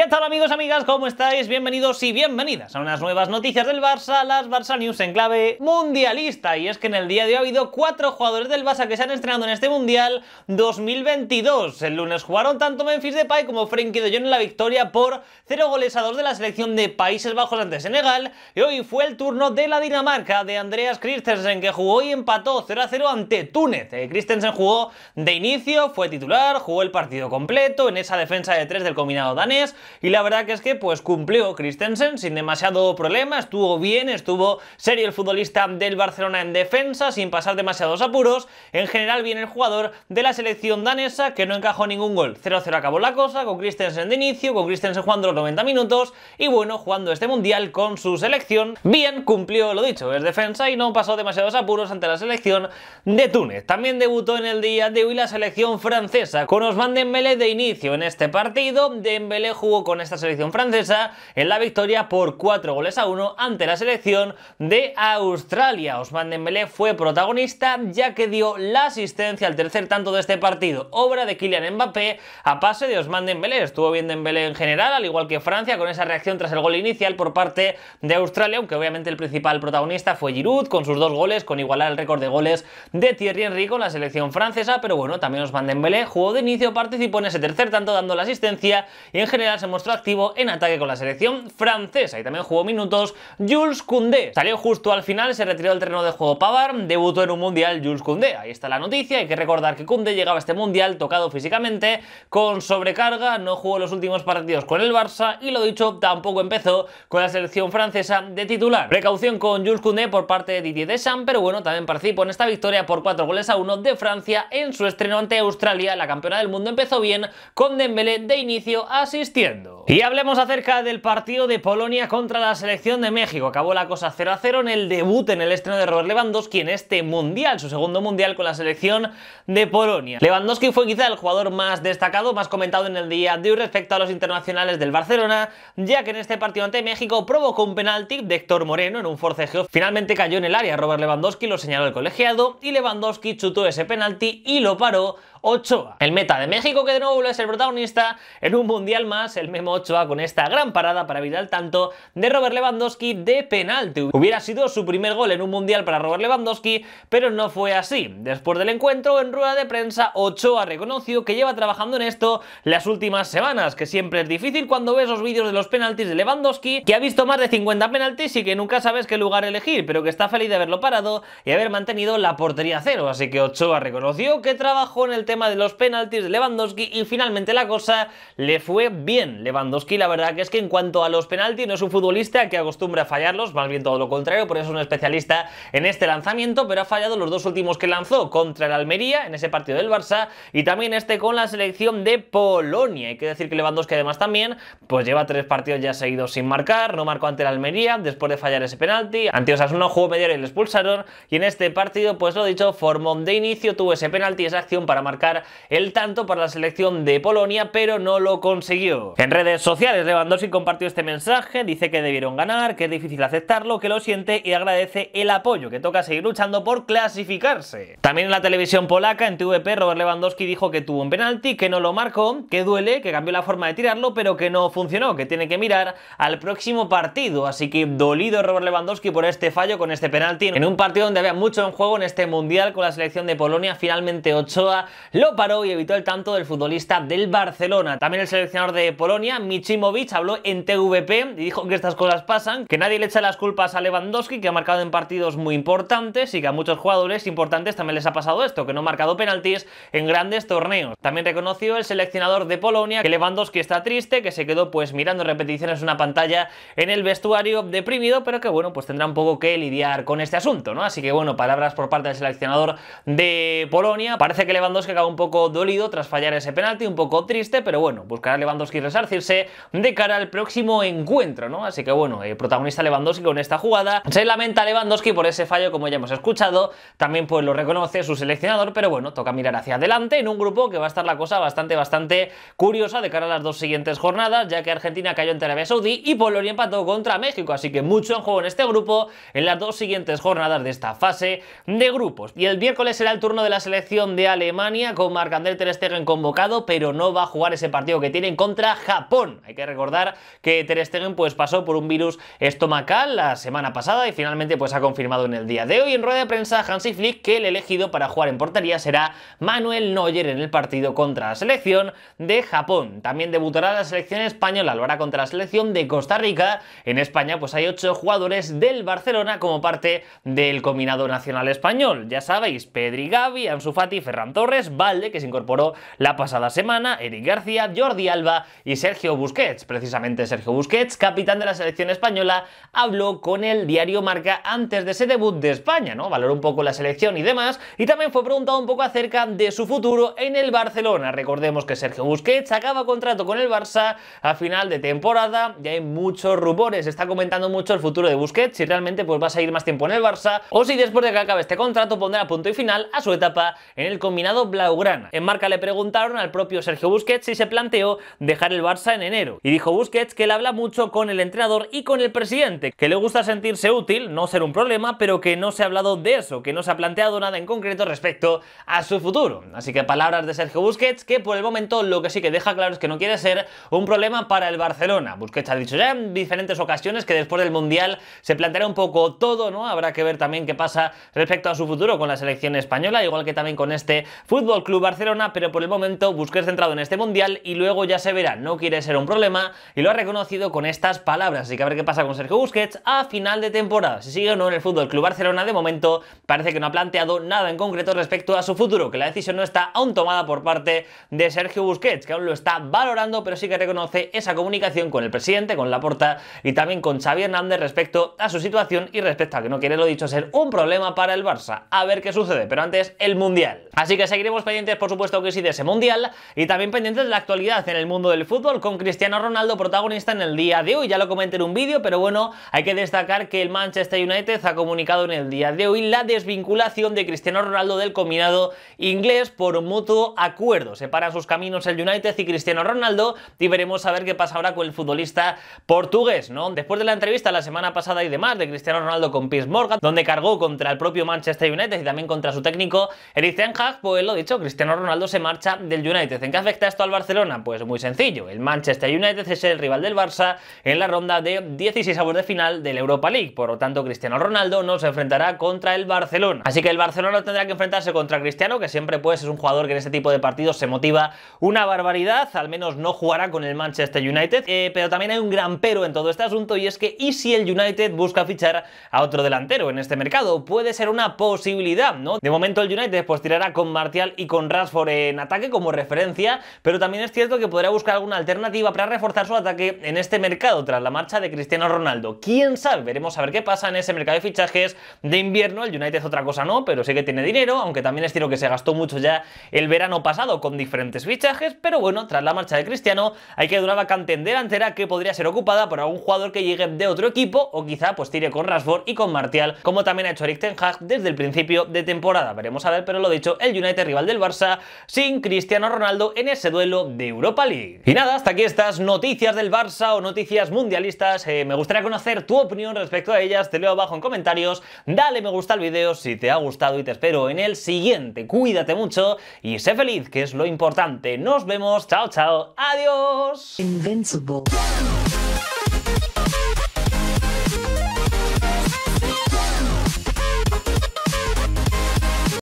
¿Qué tal amigos, amigas? ¿Cómo estáis? Bienvenidos y bienvenidas a unas nuevas noticias del Barça, las Barça News en clave mundialista. Y es que en el día de hoy ha habido cuatro jugadores del Barça que se han estrenado en este Mundial 2022. El lunes jugaron tanto Memphis Depay como Frenkie de Jong en la victoria por 0 goles a 2 de la selección de Países Bajos ante Senegal. Y hoy fue el turno de la Dinamarca de Andreas Christensen que jugó y empató 0 a 0 ante Túnez. Eh, Christensen jugó de inicio, fue titular, jugó el partido completo en esa defensa de 3 del combinado danés y la verdad que es que pues cumplió Christensen sin demasiado problema, estuvo bien, estuvo serio el futbolista del Barcelona en defensa sin pasar demasiados apuros, en general bien el jugador de la selección danesa que no encajó ningún gol, 0-0 acabó la cosa con Christensen de inicio, con Christensen jugando los 90 minutos y bueno, jugando este mundial con su selección, bien cumplió lo dicho, es defensa y no pasó demasiados apuros ante la selección de Túnez. También debutó en el día de hoy la selección francesa con Osman Dembélé de inicio en este partido, Dembélé jugó con esta selección francesa en la victoria por 4 goles a 1 ante la selección de Australia. Osman Dembélé fue protagonista ya que dio la asistencia al tercer tanto de este partido, obra de Kylian Mbappé a pase de Osman Dembélé. Estuvo bien Dembélé en general, al igual que Francia, con esa reacción tras el gol inicial por parte de Australia, aunque obviamente el principal protagonista fue Giroud con sus dos goles, con igualar el récord de goles de Thierry Henry con la selección francesa, pero bueno, también Osman Dembélé jugó de inicio, participó en ese tercer tanto dando la asistencia y en general se mostró activo en ataque con la selección francesa y también jugó minutos Jules Koundé. Salió justo al final, se retiró del terreno de juego Pavar, debutó en un mundial Jules Koundé. Ahí está la noticia, hay que recordar que Koundé llegaba a este mundial tocado físicamente, con sobrecarga, no jugó los últimos partidos con el Barça y lo dicho, tampoco empezó con la selección francesa de titular. Precaución con Jules Koundé por parte de Didier Deschamps, pero bueno, también participó en esta victoria por 4 goles a 1 de Francia en su estreno ante Australia. La campeona del mundo empezó bien con Dembélé de inicio asistiendo. Y hablemos acerca del partido de Polonia contra la selección de México. Acabó la cosa 0 a 0 en el debut, en el estreno de Robert Lewandowski en este mundial, su segundo mundial con la selección de Polonia. Lewandowski fue quizá el jugador más destacado, más comentado en el día de hoy respecto a los internacionales del Barcelona, ya que en este partido ante México provocó un penalti de Héctor Moreno en un forcejeo. Finalmente cayó en el área Robert Lewandowski, lo señaló el colegiado y Lewandowski chutó ese penalti y lo paró Ochoa. El meta de México, que de nuevo es el protagonista en un mundial más el Memo Ochoa con esta gran parada para evitar al tanto de Robert Lewandowski de penalti. Hubiera sido su primer gol en un Mundial para Robert Lewandowski, pero no fue así. Después del encuentro, en rueda de prensa, Ochoa reconoció que lleva trabajando en esto las últimas semanas, que siempre es difícil cuando ves los vídeos de los penaltis de Lewandowski, que ha visto más de 50 penaltis y que nunca sabes qué lugar elegir, pero que está feliz de haberlo parado y haber mantenido la portería cero. Así que Ochoa reconoció que trabajó en el tema de los penaltis de Lewandowski y finalmente la cosa le fue bien. Lewandowski, la verdad que es que en cuanto a los penaltis, no es un futbolista que acostumbra a fallarlos, más bien todo lo contrario, por eso es un especialista en este lanzamiento, pero ha fallado los dos últimos que lanzó contra el Almería en ese partido del Barça y también este con la selección de Polonia. Hay que decir que Lewandowski además también, pues lleva tres partidos ya seguidos sin marcar, no marcó ante el Almería después de fallar ese penalti, ante Osasuna jugó mediario y le expulsaron y en este partido, pues lo dicho, Formón de inicio tuvo ese penalti, esa acción para marcar el tanto para la selección de Polonia, pero no lo consiguió. En redes sociales, Lewandowski compartió este mensaje, dice que debieron ganar, que es difícil aceptarlo, que lo siente y agradece el apoyo, que toca seguir luchando por clasificarse. También en la televisión polaca, en TVP, Robert Lewandowski dijo que tuvo un penalti, que no lo marcó, que duele, que cambió la forma de tirarlo, pero que no funcionó, que tiene que mirar al próximo partido. Así que dolido Robert Lewandowski por este fallo con este penalti. En un partido donde había mucho en juego en este Mundial con la selección de Polonia, finalmente Ochoa lo paró y evitó el tanto del futbolista del Barcelona. También el seleccionador de Polonia, Michimovic habló en TVP y dijo que estas cosas pasan, que nadie le echa las culpas a Lewandowski, que ha marcado en partidos muy importantes y que a muchos jugadores importantes también les ha pasado esto, que no ha marcado penaltis en grandes torneos. También reconoció el seleccionador de Polonia que Lewandowski está triste, que se quedó pues mirando repeticiones en una pantalla en el vestuario deprimido, pero que bueno, pues tendrá un poco que lidiar con este asunto, ¿no? Así que bueno, palabras por parte del seleccionador de Polonia. Parece que Lewandowski acaba un poco dolido tras fallar ese penalti, un poco triste, pero bueno, buscará Lewandowski decirse de cara al próximo encuentro, ¿no? Así que bueno, el eh, protagonista Lewandowski con esta jugada. Se lamenta Lewandowski por ese fallo, como ya hemos escuchado. También pues lo reconoce su seleccionador, pero bueno, toca mirar hacia adelante en un grupo que va a estar la cosa bastante, bastante curiosa de cara a las dos siguientes jornadas, ya que Argentina cayó ante Arabia Saudí y Polonia empató contra México. Así que mucho en juego en este grupo en las dos siguientes jornadas de esta fase de grupos. Y el miércoles será el turno de la selección de Alemania con Marc-André Ter Stegen convocado, pero no va a jugar ese partido que tienen contra Japón. Hay que recordar que Ter Stegen pues, pasó por un virus estomacal la semana pasada y finalmente pues, ha confirmado en el día de hoy en rueda de prensa Hansi Flick que el elegido para jugar en portería será Manuel Neuer en el partido contra la selección de Japón. También debutará la selección española, lo hará contra la selección de Costa Rica. En España pues hay ocho jugadores del Barcelona como parte del combinado nacional español. Ya sabéis, Pedri Gavi, Ansu Fati, Ferran Torres, Valde que se incorporó la pasada semana, Eric García, Jordi Alba y Sergio Busquets. Precisamente Sergio Busquets, capitán de la selección española, habló con el diario Marca antes de ese debut de España, ¿no? Valoró un poco la selección y demás, y también fue preguntado un poco acerca de su futuro en el Barcelona. Recordemos que Sergio Busquets acaba contrato con el Barça a final de temporada, y hay muchos rumores, está comentando mucho el futuro de Busquets, si realmente pues va a seguir más tiempo en el Barça, o si después de que acabe este contrato pondrá punto y final a su etapa en el combinado Blaugrana. En Marca le preguntaron al propio Sergio Busquets si se planteó dejar el Barça en enero. Y dijo Busquets que él habla mucho con el entrenador y con el presidente, que le gusta sentirse útil, no ser un problema, pero que no se ha hablado de eso, que no se ha planteado nada en concreto respecto a su futuro. Así que palabras de Sergio Busquets, que por el momento lo que sí que deja claro es que no quiere ser un problema para el Barcelona. Busquets ha dicho ya en diferentes ocasiones que después del Mundial se planteará un poco todo, ¿no? Habrá que ver también qué pasa respecto a su futuro con la selección española, igual que también con este Fútbol Club Barcelona, pero por el momento Busquets centrado en este Mundial y luego ya se verá no quiere ser un problema y lo ha reconocido con estas palabras. Así que a ver qué pasa con Sergio Busquets a final de temporada. Si sigue o no en el Fútbol Club Barcelona, de momento parece que no ha planteado nada en concreto respecto a su futuro, que la decisión no está aún tomada por parte de Sergio Busquets, que aún lo está valorando, pero sí que reconoce esa comunicación con el presidente, con Laporta y también con Xavi Hernández respecto a su situación y respecto a que no quiere, lo dicho, ser un problema para el Barça. A ver qué sucede, pero antes el Mundial. Así que seguiremos pendientes, por supuesto que sí, de ese Mundial y también pendientes de la actualidad en el mundo del fútbol fútbol con Cristiano Ronaldo protagonista en el día de hoy. Ya lo comenté en un vídeo, pero bueno, hay que destacar que el Manchester United ha comunicado en el día de hoy la desvinculación de Cristiano Ronaldo del combinado inglés por mutuo acuerdo. Separan sus caminos el United y Cristiano Ronaldo y veremos a ver qué pasa ahora con el futbolista portugués, ¿no? Después de la entrevista la semana pasada y demás de Cristiano Ronaldo con Piers Morgan, donde cargó contra el propio Manchester United y también contra su técnico Eric Ten pues lo dicho, Cristiano Ronaldo se marcha del United. ¿En qué afecta esto al Barcelona? Pues muy sencillo, el Manchester United es el rival del Barça en la ronda de 16 avos de final del Europa League. Por lo tanto, Cristiano Ronaldo no se enfrentará contra el Barcelona. Así que el Barcelona tendrá que enfrentarse contra Cristiano, que siempre pues es un jugador que en este tipo de partidos se motiva una barbaridad. Al menos no jugará con el Manchester United. Eh, pero también hay un gran pero en todo este asunto y es que ¿y si el United busca fichar a otro delantero en este mercado? Puede ser una posibilidad, ¿no? De momento el United pues tirará con Martial y con Rashford en ataque como referencia, pero también es cierto que podría buscar alguna alternativa para reforzar su ataque en este mercado tras la marcha de Cristiano Ronaldo. ¿Quién sabe? Veremos a ver qué pasa en ese mercado de fichajes de invierno. El United es otra cosa no, pero sí que tiene dinero, aunque también es cierto que se gastó mucho ya el verano pasado con diferentes fichajes, pero bueno, tras la marcha de Cristiano hay que una vacante en delantera que podría ser ocupada por algún jugador que llegue de otro equipo o quizá pues tire con Rashford y con Martial, como también ha hecho Eric Ten Hag desde el principio de temporada. Veremos a ver, pero lo dicho, el United rival del Barça sin Cristiano Ronaldo en ese duelo de Europa League. Y nada, hasta aquí estas noticias del Barça o noticias mundialistas. Eh, me gustaría conocer tu opinión respecto a ellas. Te leo abajo en comentarios. Dale me gusta al video si te ha gustado y te espero en el siguiente. Cuídate mucho y sé feliz, que es lo importante. Nos vemos. Chao, chao. Adiós.